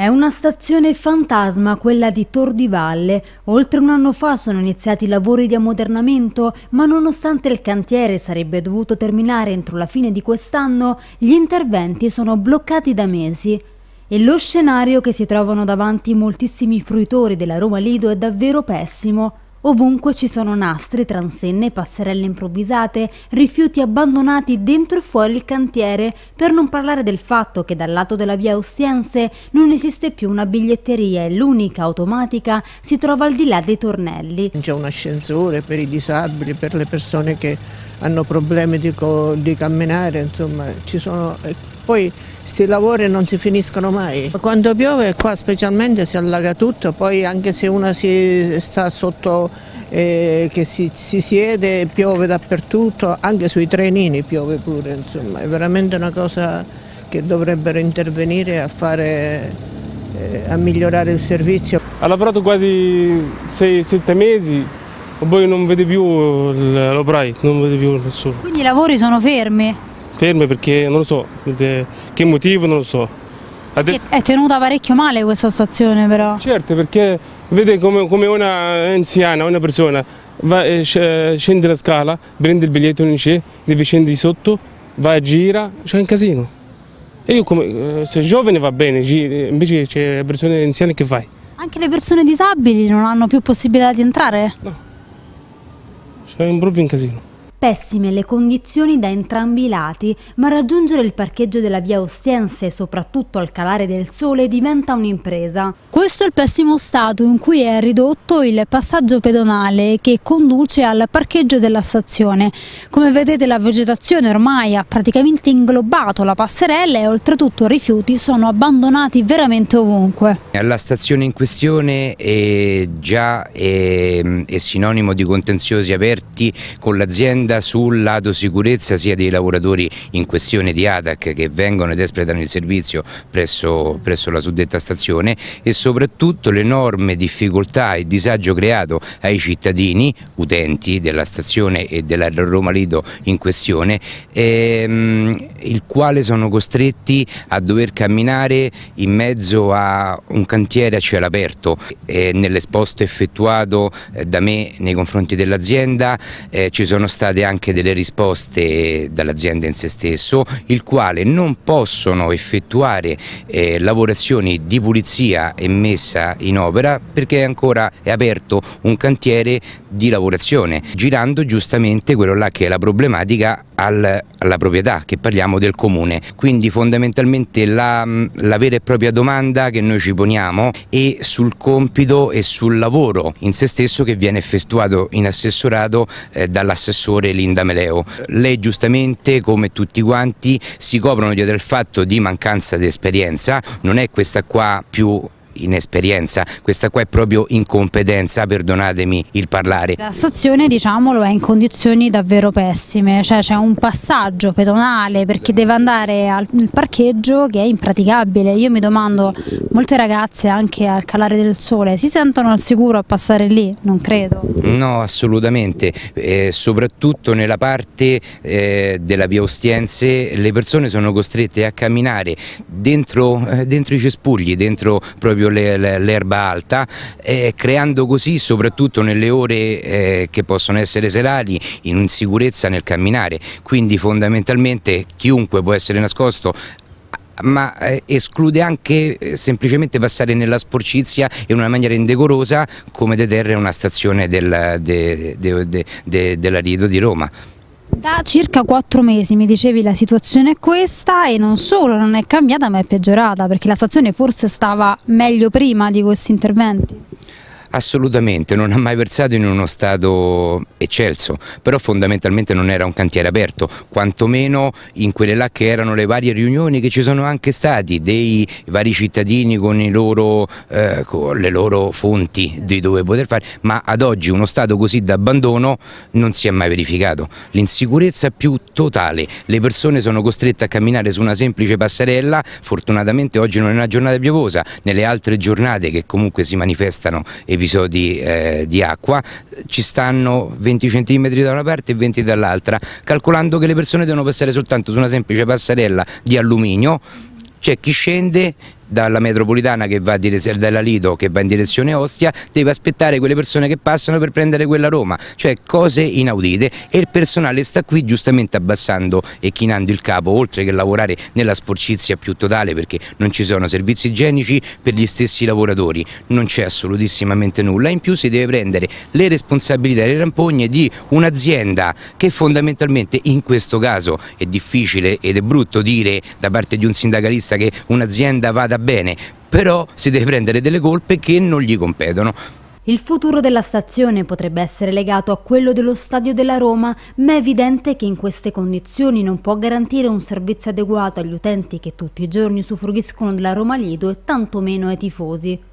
È una stazione fantasma quella di Tor di Valle. Oltre un anno fa sono iniziati i lavori di ammodernamento, ma nonostante il cantiere sarebbe dovuto terminare entro la fine di quest'anno, gli interventi sono bloccati da mesi. E lo scenario che si trovano davanti moltissimi fruitori della Roma Lido è davvero pessimo. Ovunque ci sono nastri, transenne, passerelle improvvisate, rifiuti abbandonati dentro e fuori il cantiere, per non parlare del fatto che dal lato della via Ostiense non esiste più una biglietteria e l'unica automatica si trova al di là dei tornelli. C'è un ascensore per i disabili, per le persone che hanno problemi di, di camminare, insomma, ci sono eh, poi questi lavori non si finiscono mai. Quando piove qua specialmente si allaga tutto, poi anche se uno si sta sotto, eh, che si, si, siede, piove dappertutto, anche sui trenini piove pure, insomma, è veramente una cosa che dovrebbero intervenire a, fare, eh, a migliorare il servizio. Ha lavorato quasi 6-7 mesi, poi non vede più l'operaio, non vede più nessuno. Quindi i lavori sono fermi? ferme perché non lo so, che motivo non lo so. Adesso... È tenuta parecchio male questa stazione però. Certo, perché vede come, come una anziana, una persona, va, eh, eh, scende la scala, prende il biglietto non c'è, deve scendere sotto, va a gira, cioè un casino. E io come, eh, se giovane va bene, invece c'è persone anziane che fai? Anche le persone disabili non hanno più possibilità di entrare? No, cioè proprio un casino. Pessime le condizioni da entrambi i lati, ma raggiungere il parcheggio della via Ostiense, soprattutto al calare del sole, diventa un'impresa. Questo è il pessimo stato in cui è ridotto il passaggio pedonale che conduce al parcheggio della stazione. Come vedete la vegetazione ormai ha praticamente inglobato la passerella e oltretutto i rifiuti sono abbandonati veramente ovunque. La stazione in questione è già è, ehm, è sinonimo di contenziosi aperti con l'azienda l'azienda sul lato sicurezza sia dei lavoratori in questione di ATAC che vengono ed espletano il servizio presso, presso la suddetta stazione e soprattutto l'enorme difficoltà e disagio creato ai cittadini, utenti della stazione e della Roma Lido in questione, ehm, il quale sono costretti a dover camminare in mezzo a un cantiere a cielo aperto. Eh, Nell'esposto effettuato eh, da me nei confronti dell'azienda eh, ci sono state chiede anche delle risposte dall'azienda in se stesso, il quale non possono effettuare eh, lavorazioni di pulizia e messa in opera perché ancora è aperto un cantiere di lavorazione, girando giustamente quello là che è la problematica al, alla proprietà, che parliamo del comune. Quindi fondamentalmente la, la vera e propria domanda che noi ci poniamo è sul compito e sul lavoro in se stesso che viene effettuato in assessorato eh, dall'assessore Linda Meleo. Lei giustamente, come tutti quanti, si coprono dietro il fatto di mancanza di esperienza, non è questa qua più inesperienza, questa qua è proprio incompetenza, perdonatemi il parlare. La stazione diciamolo è in condizioni davvero pessime, cioè c'è un passaggio pedonale per chi deve andare al parcheggio che è impraticabile, io mi domando, molte ragazze anche al calare del sole si sentono al sicuro a passare lì? Non credo. No, assolutamente, eh, soprattutto nella parte eh, della via Ostiense le persone sono costrette a camminare dentro, eh, dentro i cespugli, dentro proprio proprio l'erba alta, eh, creando così soprattutto nelle ore eh, che possono essere serali in sicurezza nel camminare, quindi fondamentalmente chiunque può essere nascosto ma eh, esclude anche eh, semplicemente passare nella sporcizia in una maniera indecorosa come deterre una stazione del, de, de, de, della Rido di Roma. Da circa quattro mesi mi dicevi la situazione è questa e non solo non è cambiata ma è peggiorata perché la stazione forse stava meglio prima di questi interventi. Assolutamente, non ha mai versato in uno stato eccelso, però fondamentalmente non era un cantiere aperto, quantomeno in quelle là che erano le varie riunioni che ci sono anche stati dei vari cittadini con, loro, eh, con le loro fonti di dove poter fare, ma ad oggi uno stato così d'abbandono non si è mai verificato. L'insicurezza più totale, le persone sono costrette a camminare su una semplice passerella, fortunatamente oggi non è una giornata piovosa, nelle altre giornate che comunque si manifestano evidentemente episodi eh, di acqua, ci stanno 20 cm da una parte e 20 dall'altra, calcolando che le persone devono passare soltanto su una semplice passerella di alluminio, c'è chi scende dalla metropolitana che va a direzione, dalla Lido che va in direzione Ostia, deve aspettare quelle persone che passano per prendere quella Roma, cioè cose inaudite e il personale sta qui giustamente abbassando e chinando il capo, oltre che lavorare nella sporcizia più totale perché non ci sono servizi igienici per gli stessi lavoratori, non c'è assolutissimamente nulla, in più si deve prendere le responsabilità e le rampogne di un'azienda che fondamentalmente in questo caso è difficile ed è brutto dire da parte di un sindacalista che un'azienda vada bene, però si deve prendere delle colpe che non gli competono. Il futuro della stazione potrebbe essere legato a quello dello stadio della Roma, ma è evidente che in queste condizioni non può garantire un servizio adeguato agli utenti che tutti i giorni usufruiscono della Roma Lido e tantomeno ai tifosi.